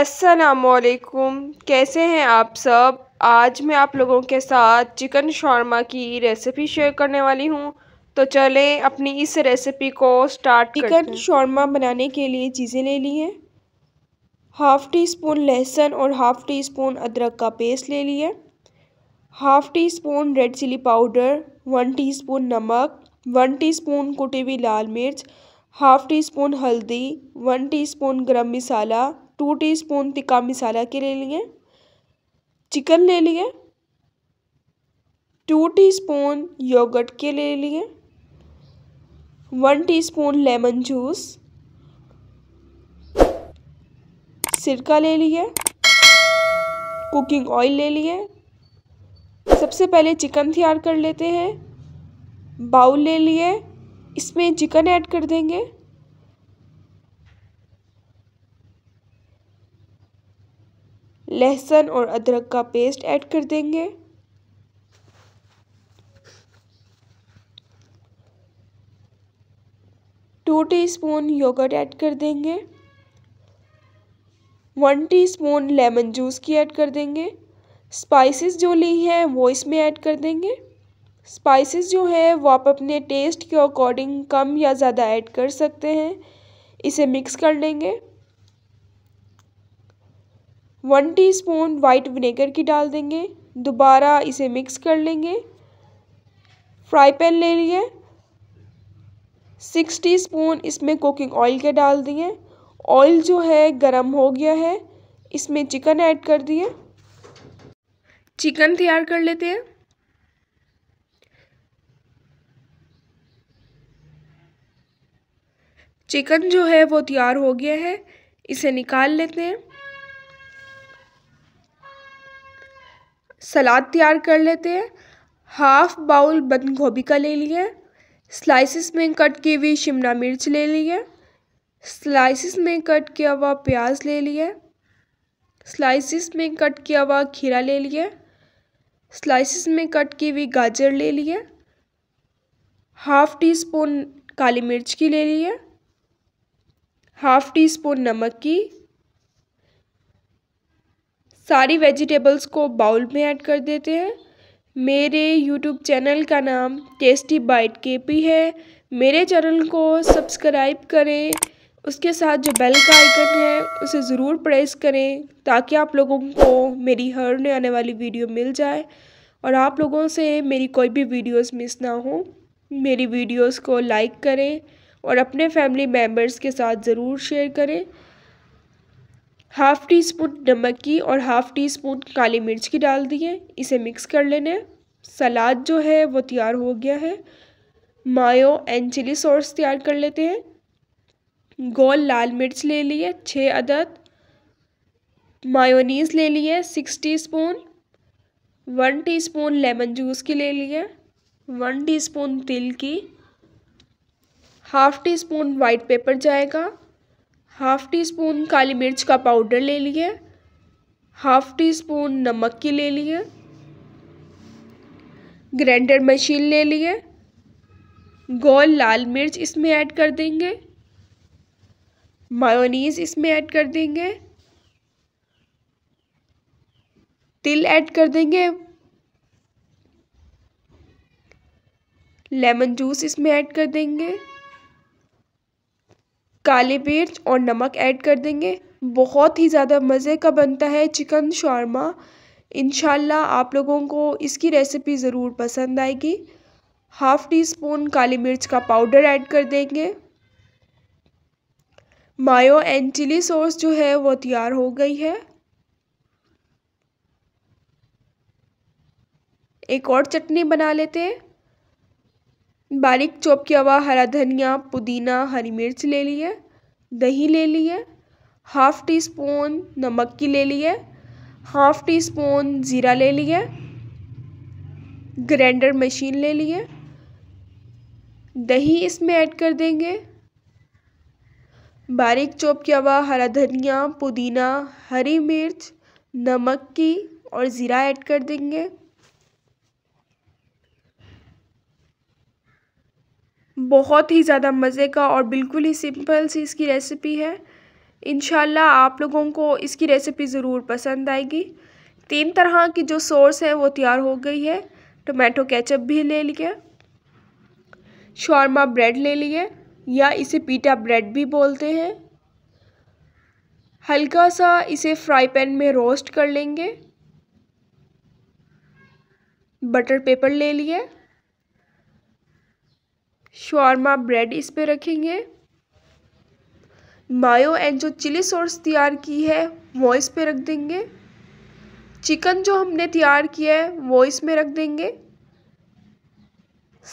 असलकुम कैसे हैं आप सब आज मैं आप लोगों के साथ चिकन शॉर्मा की रेसिपी शेयर करने वाली हूँ तो चलें अपनी इस रेसिपी को स्टार्ट चिकन शौरमा बनाने के लिए चीज़ें ले ली हैं हाफ़ टी स्पून लहसुन और हाफ़ टी स्पून अदरक का पेस्ट ले लिया half teaspoon red chilli powder one teaspoon नमक वन टी स्पून कुटी हुई लाल मिर्च हाफ़ टी स्पून हल्दी one teaspoon garam masala two teaspoon तिक्का मसाला के ले लिए चिकन ले लिए टू टीस्पून योगर्ट के ले लिए वन टीस्पून लेमन जूस सिरका ले लिए कुकिंग ऑयल ले लिए सबसे पहले चिकन तैयार कर लेते हैं बाउल ले लिए इसमें चिकन ऐड कर देंगे लहसुन और अदरक का पेस्ट ऐड कर देंगे टू टीस्पून योगर्ट ऐड कर देंगे वन टीस्पून लेमन जूस की ऐड कर देंगे स्पाइसेस जो ली हैं वो इसमें ऐड कर देंगे स्पाइसेस जो है वो आप अपने टेस्ट के अकॉर्डिंग कम या ज़्यादा ऐड कर सकते हैं इसे मिक्स कर लेंगे वन टीस्पून वाइट विनेगर की डाल देंगे दोबारा इसे मिक्स कर लेंगे फ्राई पैन ले लिए सिक्स टीस्पून इसमें कुकिंग ऑयल के डाल दिए ऑयल जो है गरम हो गया है इसमें चिकन ऐड कर दिए चिकन तैयार कर लेते हैं चिकन जो है वो तैयार हो गया है इसे निकाल लेते हैं सलाद तैयार कर लेते हैं हाफ़ बाउल बंद गोभी का ले लिए स्लाइसिस में कट की हुई शिमला मिर्च ले ली है स्लाइसिस में कट किया हुआ प्याज ले लिए स्लाइसिस में कट किया हुआ खीरा ले लिए स्लाइसिस में कट की हुई गाजर ले लिए हाफ़ टी स्पून काली मिर्च की ले लिए हाफ़ टी स्पून नमक की सारी वेजिटेबल्स को बाउल में ऐड कर देते हैं मेरे यूट्यूब चैनल का नाम टेस्टी बाइट के पी है मेरे चैनल को सब्सक्राइब करें उसके साथ जो बेल का आइकन है उसे ज़रूर प्रेस करें ताकि आप लोगों को मेरी हर नए आने वाली वीडियो मिल जाए और आप लोगों से मेरी कोई भी वीडियोस मिस ना हो मेरी वीडियोस को लाइक करें और अपने फैमिली मेम्बर्स के साथ ज़रूर शेयर करें हाफ़ टी स्पून नमक की और हाफ़ टी स्पून काली मिर्च की डाल दिए इसे मिक्स कर लेने सलाद जो है वो तैयार हो गया है मायो एंड चिली सॉस तैयार कर लेते हैं गोल लाल मिर्च ले लिए छः अदद मायोनीस ले लिए six teaspoon one teaspoon lemon juice की ले लिए वन टी स्पून तिल की half teaspoon white pepper जाएगा हाफ़ टी स्पून काली मिर्च का पाउडर ले लिए हाफ़ टी स्पून नमक की ले लिए ग्राइंडर मशीन ले लिए गोल लाल मिर्च इसमें ऐड कर देंगे मायोनीज़ इसमें ऐड कर देंगे तिल ऐड कर देंगे लेमन जूस इसमें ऐड कर देंगे काली मिर्च और नमक ऐड कर देंगे बहुत ही ज़्यादा मज़े का बनता है चिकन शौरमा इनशाला आप लोगों को इसकी रेसिपी ज़रूर पसंद आएगी हाफ़ टी स्पून काली मिर्च का पाउडर ऐड कर देंगे मायो एंड चिली सॉस जो है वो तैयार हो गई है एक और चटनी बना लेते हैं बारीक चॉप किया हुआ हरा धनिया पुदीना हरी मिर्च ले ली है दही ले ली है हाफ़ टी स्पून नमक की ले ली है हाफ़ टी स्पून ज़ीरा ले ली है ग्राइंडर मशीन ले ली है दही इसमें ऐड कर देंगे बारीक चॉप किया हुआ हरा धनिया पुदीना हरी मिर्च नमक की और ज़ीरा ऐड कर देंगे बहुत ही ज़्यादा मज़े का और बिल्कुल ही सिंपल सी इसकी रेसिपी है इन आप लोगों को इसकी रेसिपी ज़रूर पसंद आएगी तीन तरह की जो सोर्स है वो तैयार हो गई है टोमेटो केचप भी ले लिए शॉर्मा ब्रेड ले लिए या इसे पीटा ब्रेड भी बोलते हैं हल्का सा इसे फ्राई पैन में रोस्ट कर लेंगे बटर पेपर ले लिए शॉर्मा ब्रेड इस पे रखेंगे मायो एंड जो चिली सॉस तैयार की है वो इस पे रख देंगे चिकन जो हमने तैयार किया है वो इसमें रख देंगे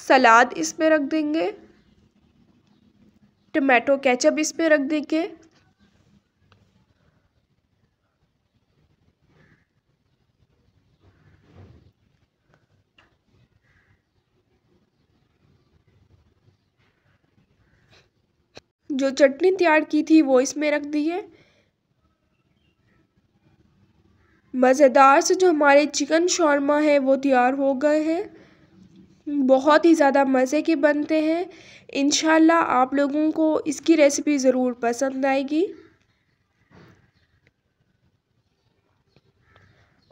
सलाद इसमें रख देंगे टमाटो केचप इसमें रख देंगे जो चटनी तैयार की थी वो इसमें रख दी है मज़ेदार से जो हमारे चिकन शौरमा है वो तैयार हो गए हैं बहुत ही ज़्यादा मज़े के बनते हैं इन आप लोगों को इसकी रेसिपी ज़रूर पसंद आएगी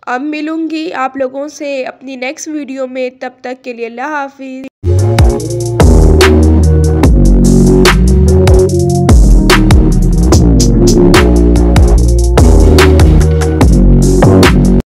अब मिलूँगी आप लोगों से अपनी नेक्स्ट वीडियो में तब तक के लिए अल्लाह हाफिज़